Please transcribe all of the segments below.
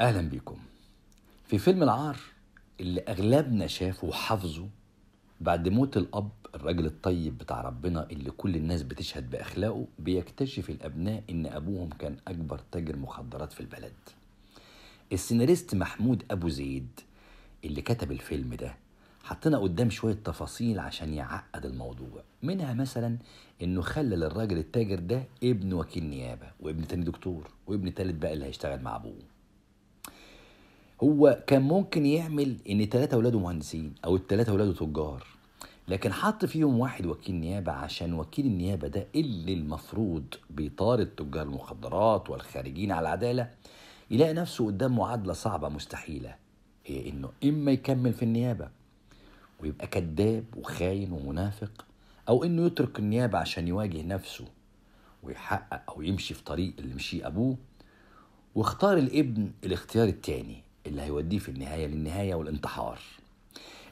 اهلا بيكم في فيلم العار اللي اغلبنا شافه وحفظه بعد موت الاب الراجل الطيب بتاع ربنا اللي كل الناس بتشهد باخلاقه بيكتشف الابناء ان ابوهم كان اكبر تاجر مخدرات في البلد السيناريست محمود ابو زيد اللي كتب الفيلم ده حطينا قدام شوية تفاصيل عشان يعقد الموضوع منها مثلا انه خلى للراجل التاجر ده ابن وكيل نيابة وابن تاني دكتور وابن تالت بقى اللي هيشتغل مع ابوه هو كان ممكن يعمل ان الثلاثه اولاده مهندسين او الثلاثه اولاده تجار لكن حط فيهم واحد وكيل نيابه عشان وكيل النيابه ده اللي المفروض بيطارد تجار المخدرات والخارجين على العداله يلاقي نفسه قدام معادله صعبه مستحيله هي انه اما يكمل في النيابه ويبقى كذاب وخاين ومنافق او انه يترك النيابه عشان يواجه نفسه ويحقق او يمشي في طريق اللي مشيه ابوه واختار الابن الاختيار الثاني اللي هيوديه في النهاية للنهاية والانتحار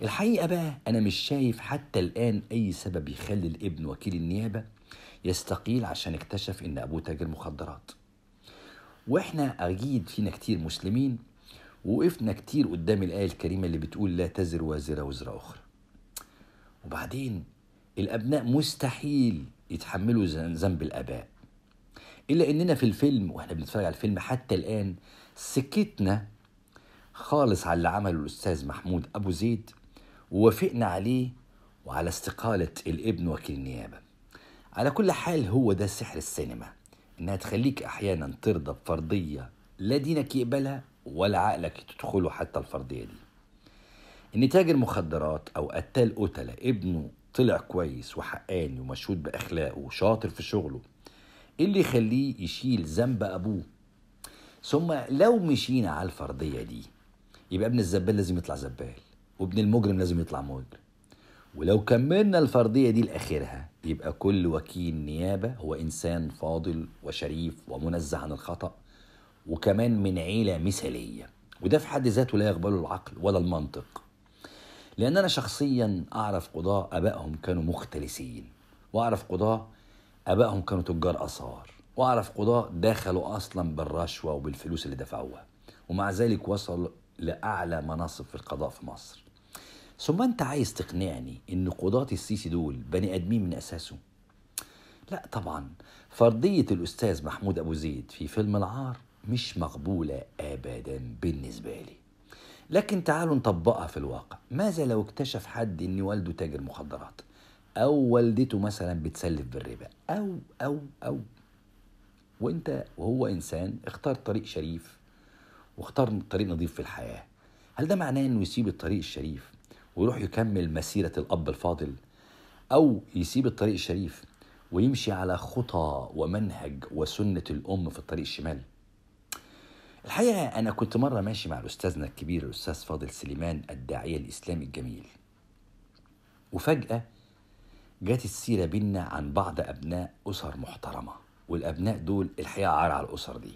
الحقيقة بقى أنا مش شايف حتى الآن أي سبب يخلي الابن وكيل النيابة يستقيل عشان اكتشف إن أبوه تاجر مخدرات وإحنا أكيد فينا كتير مسلمين وقفنا كتير قدام الآية الكريمة اللي بتقول لا تزر وازرة وزر أخرى وبعدين الأبناء مستحيل يتحملوا ذنب الآباء إلا إننا في الفيلم وإحنا بنتفرج على الفيلم حتى الآن سكتنا خالص على اللي عمله الأستاذ محمود أبو زيد ووافقنا عليه وعلى استقالة الابن وكيل النيابة على كل حال هو ده سحر السينما إنها تخليك أحيانا ترضى بفرضية لا دينك يقبلها ولا عقلك تدخله حتى الفرضية دي إن تاجر مخدرات أو قتال قتلة ابنه طلع كويس وحقاني ومشهود بأخلاقه وشاطر في شغله إيه اللي يخليه يشيل ذنب أبوه ثم لو مشينا على الفرضية دي يبقى ابن الزبال لازم يطلع زبال وابن المجرم لازم يطلع مجرم ولو كملنا الفرضية دي لآخرها يبقى كل وكيل نيابة هو إنسان فاضل وشريف ومنزه عن الخطأ وكمان من عيلة مثالية وده في حد ذاته لا يقبله العقل ولا المنطق لأن أنا شخصيا أعرف قضاة أبائهم كانوا مختلسين وأعرف قضاة أبائهم كانوا تجار آثار وأعرف قضاة دخلوا أصلا بالرشوة وبالفلوس اللي دفعوها ومع ذلك وصل لأعلى مناصب في القضاء في مصر ثم أنت عايز تقنعني إن قضاة السيسي دول بني آدمين من أساسه لا طبعا فرضية الأستاذ محمود أبو زيد في فيلم العار مش مقبولة أبدا بالنسبة لي لكن تعالوا نطبقها في الواقع ماذا لو اكتشف حد ان والده تاجر مخدرات او والدته مثلا بتسلف بالربا او او او وانت وهو انسان اختار طريق شريف واختار طريق نظيف في الحياة هل ده معناه انه يسيب الطريق الشريف ويروح يكمل مسيرة الأب الفاضل أو يسيب الطريق الشريف ويمشي على خطى ومنهج وسنة الأم في الطريق الشمال الحقيقة أنا كنت مرة ماشي مع الأستاذنا الكبير الأستاذ فاضل سليمان الداعية الإسلامي الجميل وفجأة جت السيرة بينا عن بعض أبناء أسر محترمة والأبناء دول الحقيقة عار على الأسر دي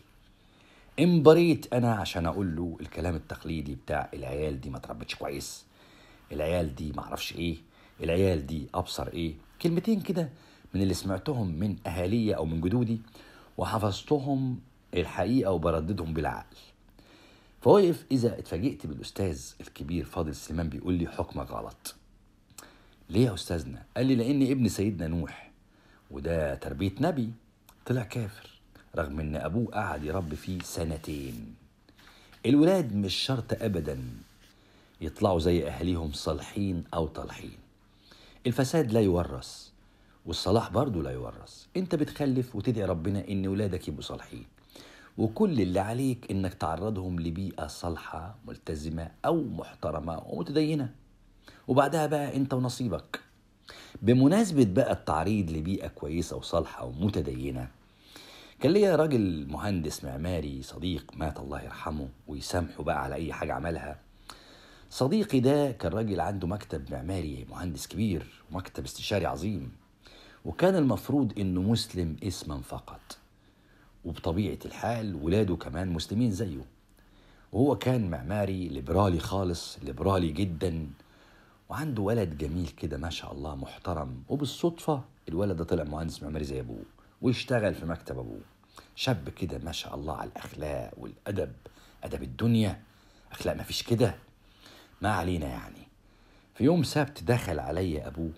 انبريت انا عشان اقول له الكلام التقليدي بتاع العيال دي ما تربتش كويس العيال دي ما اعرفش ايه العيال دي ابصر ايه كلمتين كده من اللي سمعتهم من اهالي او من جدودي وحفظتهم الحقيقة وبرددهم بالعقل فوقف إذا اتفاجئت بالأستاذ الكبير فاضل سليمان بيقول لي حكمك غلط ليه يا أستاذنا؟ قال لي لأن ابن سيدنا نوح وده تربية نبي طلع كافر رغم ان ابوه قعد يربي فيه سنتين الولاد مش شرط ابدا يطلعوا زي اهاليهم صالحين او طالحين الفساد لا يورث والصلاح برضه لا يورث انت بتخلف وتدعي ربنا ان ولادك يبقوا صالحين وكل اللي عليك انك تعرضهم لبيئه صالحه ملتزمه او محترمه ومتدينه وبعدها بقى انت ونصيبك بمناسبه بقى التعريض لبيئه كويسه وصالحه ومتدينه كان ليا راجل مهندس معماري صديق مات الله يرحمه ويسامحه بقى على اي حاجه عملها صديقي ده كان راجل عنده مكتب معماري مهندس كبير ومكتب استشاري عظيم وكان المفروض انه مسلم اسما فقط وبطبيعه الحال ولاده كمان مسلمين زيه وهو كان معماري ليبرالي خالص ليبرالي جدا وعنده ولد جميل كده ما شاء الله محترم وبالصدفه الولد ده طلع مهندس معماري زي ابوه ويشتغل في مكتب أبوه شاب كده ما شاء الله على الأخلاق والأدب أدب الدنيا أخلاق ما فيش كده ما علينا يعني في يوم سبت دخل علي أبوه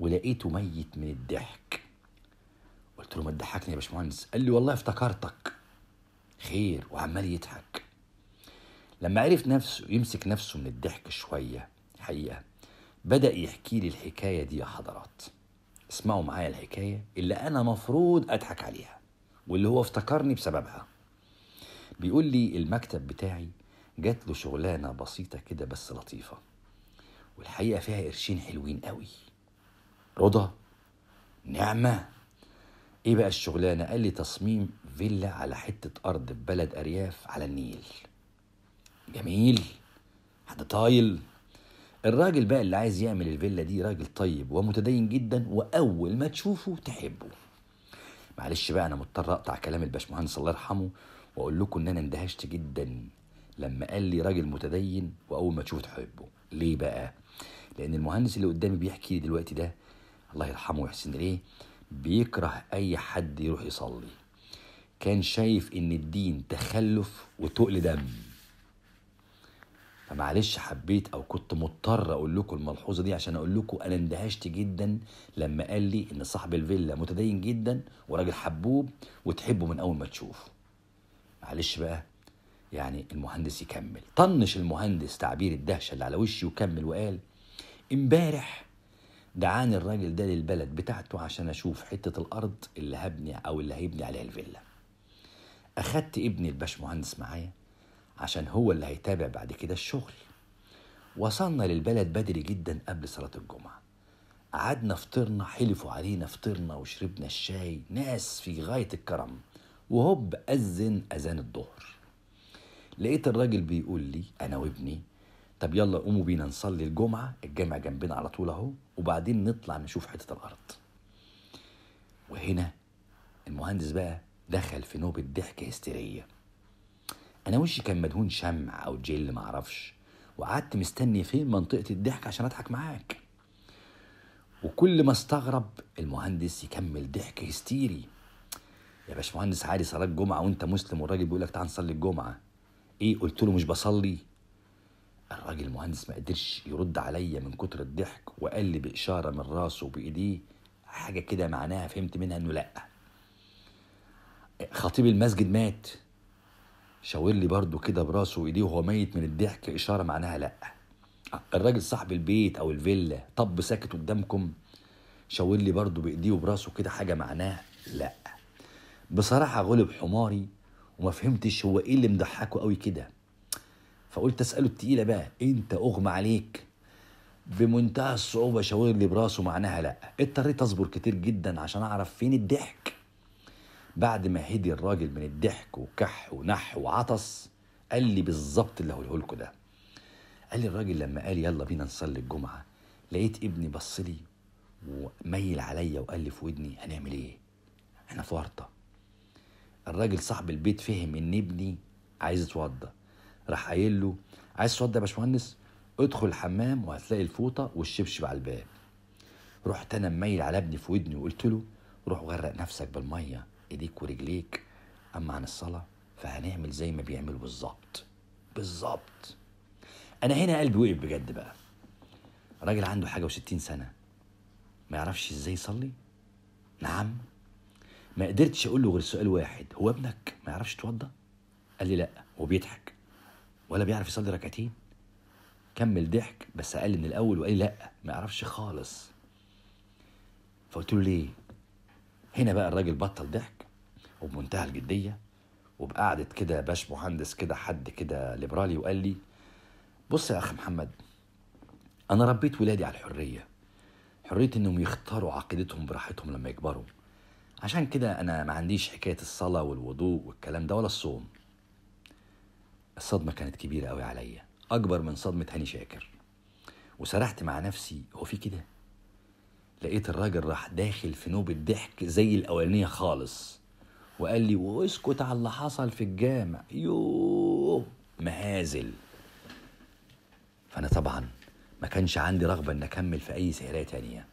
ولقيته ميت من الضحك قلت له ما تضحكني يا باشمهندس قال لي والله افتكرتك خير وعمال يضحك لما عرف نفسه يمسك نفسه من الضحك شويه حقيقه بدأ يحكي لي الحكاية دي يا حضرات اسمعوا معايا الحكاية اللي أنا مفروض أضحك عليها واللي هو افتكرني بسببها بيقول لي المكتب بتاعي جات له شغلانة بسيطة كده بس لطيفة والحقيقة فيها قرشين حلوين قوي رضا نعمة ايه بقى الشغلانة قال لي تصميم فيلا على حتة أرض في بلد أرياف على النيل جميل حد طايل الراجل بقى اللي عايز يعمل الفيلا دي راجل طيب ومتدين جدا واول ما تشوفه تحبه معلش بقى انا مضطر اقطع كلام الباشمهندس الله يرحمه واقول لكم ان انا اندهشت جدا لما قال لي راجل متدين واول ما تشوفه تحبه ليه بقى لان المهندس اللي قدامي بيحكي لي دلوقتي ده الله يرحمه ويحسن اليه بيكره اي حد يروح يصلي كان شايف ان الدين تخلف وتقل دم فمعلش حبيت او كنت مضطر اقول لكم الملحوظه دي عشان اقول لكم انا اندهشت جدا لما قال لي ان صاحب الفيلا متدين جدا وراجل حبوب وتحبه من اول ما تشوفه معلش بقى يعني المهندس يكمل طنش المهندس تعبير الدهشه اللي على وشي وكمل وقال امبارح دعاني الراجل ده للبلد بتاعته عشان اشوف حته الارض اللي هبني او اللي هيبني عليها الفيلا اخدت ابني الباشمهندس معايا عشان هو اللي هيتابع بعد كده الشغل وصلنا للبلد بدري جدا قبل صلاة الجمعة قعدنا فطرنا حلفوا علينا فطرنا وشربنا الشاي ناس في غاية الكرم وهوب أذن أذان الظهر لقيت الراجل بيقول لي أنا وابني طب يلا قوموا بينا نصلي الجمعة الجامع جنبنا على طول أهو وبعدين نطلع نشوف حتة الأرض وهنا المهندس بقى دخل في نوبة ضحك هستيرية انا وشي كان مدهون شمع او جل معرفش وقعدت مستني فين منطقه الضحك عشان اضحك معاك وكل ما استغرب المهندس يكمل ضحك هستيري يا باشمهندس عادي صلاه الجمعه وانت مسلم والراجل بيقول لك تعال نصلي الجمعه ايه قلت له مش بصلي الراجل المهندس ما قدرش يرد عليا من كتر الضحك وقال لي باشاره من راسه بايديه حاجه كده معناها فهمت منها انه لا خطيب المسجد مات شاور لي برضه كده براسه وايديه وهو ميت من الضحك اشاره معناها لا الراجل صاحب البيت او الفيلا طب ساكت قدامكم شاور لي برضه بايديه وبراسه كده حاجه معناها لا بصراحه غلب حماري وما فهمتش هو ايه اللي مضحكه قوي كده فقلت اساله التقيله بقى انت اغمى عليك بمنتهى الصعوبه شاور لي براسه معناها لا اضطريت اصبر كتير جدا عشان اعرف فين الضحك بعد ما هدي الراجل من الضحك وكح ونح وعطس قال لي بالظبط اللي هقوله لكم ده قال لي الراجل لما قال يلا بينا نصلي الجمعه لقيت ابني بص لي وميل عليا وقال لي في ودني هنعمل ايه انا في ورطه الراجل صاحب البيت فهم ان ابني عايز يتوضى راح قايل له عايز تتوضى يا باشمهندس ادخل الحمام وهتلاقي الفوطه والشبشب على الباب رحت انا مميل على ابني في ودني وقلت له روح غرق نفسك بالميه ايديك ورجليك اما عن الصلاه فهنعمل زي ما بيعملوا بالظبط بالظبط انا هنا قلبي وقف بجد بقى راجل عنده حاجه وستين سنه ما يعرفش ازاي يصلي نعم ما قدرتش اقول له غير سؤال واحد هو ابنك ما يعرفش يتوضى قال لي لا وبيضحك ولا بيعرف يصلي ركعتين كمل ضحك بس اقل من الاول وقال لي لا ما يعرفش خالص فقلت له ليه هنا بقى الراجل بطل ضحك وبمنتهى الجديه وبقعدة كده باش مهندس كده حد كده ليبرالي وقال لي بص يا اخ محمد انا ربيت ولادي على الحريه حريه انهم يختاروا عقيدتهم براحتهم لما يكبروا عشان كده انا ما عنديش حكايه الصلاه والوضوء والكلام ده ولا الصوم الصدمه كانت كبيره قوي عليا اكبر من صدمه هاني شاكر وسرحت مع نفسي هو في كده لقيت الراجل راح داخل في نوبه ضحك زي الاولانيه خالص وقال لي واسكت على اللي حصل في الجامع يوه مهازل فانا طبعا ما كانش عندي رغبه ان اكمل في اي سهريه تانية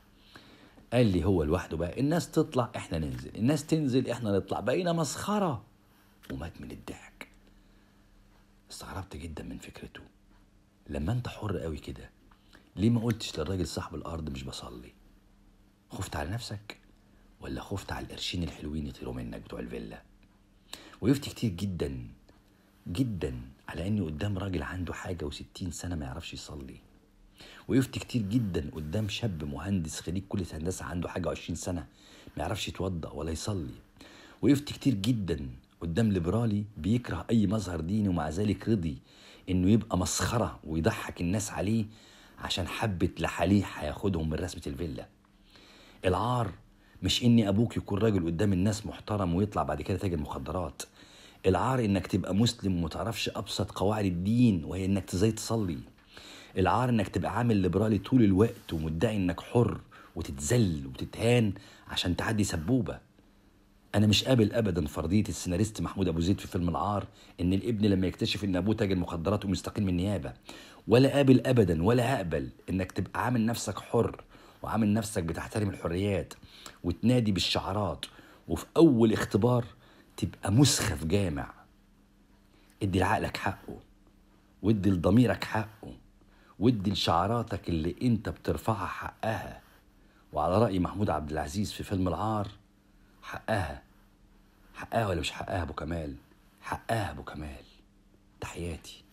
قال لي هو لوحده بقى الناس تطلع احنا ننزل الناس تنزل احنا نطلع بقينا مسخره ومات من الضحك استغربت جدا من فكرته لما انت حر قوي كده ليه ما قلتش للراجل صاحب الارض مش بصلي خفت على نفسك ولا خفت على القرشين الحلوين يطيروا منك بتوع الفيلا وقفت كتير جدا جدا على اني قدام راجل عنده حاجه وستين سنه ما يعرفش يصلي وقفت كتير جدا قدام شاب مهندس خريج كليه هندسه عنده حاجه وعشرين سنه ما يعرفش يتوضا ولا يصلي وقفت كتير جدا قدام ليبرالي بيكره اي مظهر ديني ومع ذلك رضي انه يبقى مسخره ويضحك الناس عليه عشان حبه لحاليه هياخدهم من رسمه الفيلا العار مش ان ابوك يكون راجل قدام الناس محترم ويطلع بعد كده تاجر مخدرات العار انك تبقى مسلم ومتعرفش ابسط قواعد الدين وهي انك ازاي تصلي العار انك تبقى عامل ليبرالي طول الوقت ومدعي انك حر وتتذل وتتهان عشان تعدي سبوبه انا مش قابل ابدا فرضيه السيناريست محمود ابو زيد في فيلم العار ان الابن لما يكتشف ان ابوه تاجر مخدرات ومستقيل من النيابه ولا قابل ابدا ولا هقبل انك تبقى عامل نفسك حر وعامل نفسك بتحترم الحريات وتنادي بالشعارات وفي أول اختبار تبقى مسخف جامع ادي لعقلك حقه وادي لضميرك حقه وادي لشعاراتك اللي انت بترفعها حقها وعلى رأي محمود عبد العزيز في فيلم العار حقها حقها ولا مش حقها ابو كمال حقها ابو كمال تحياتي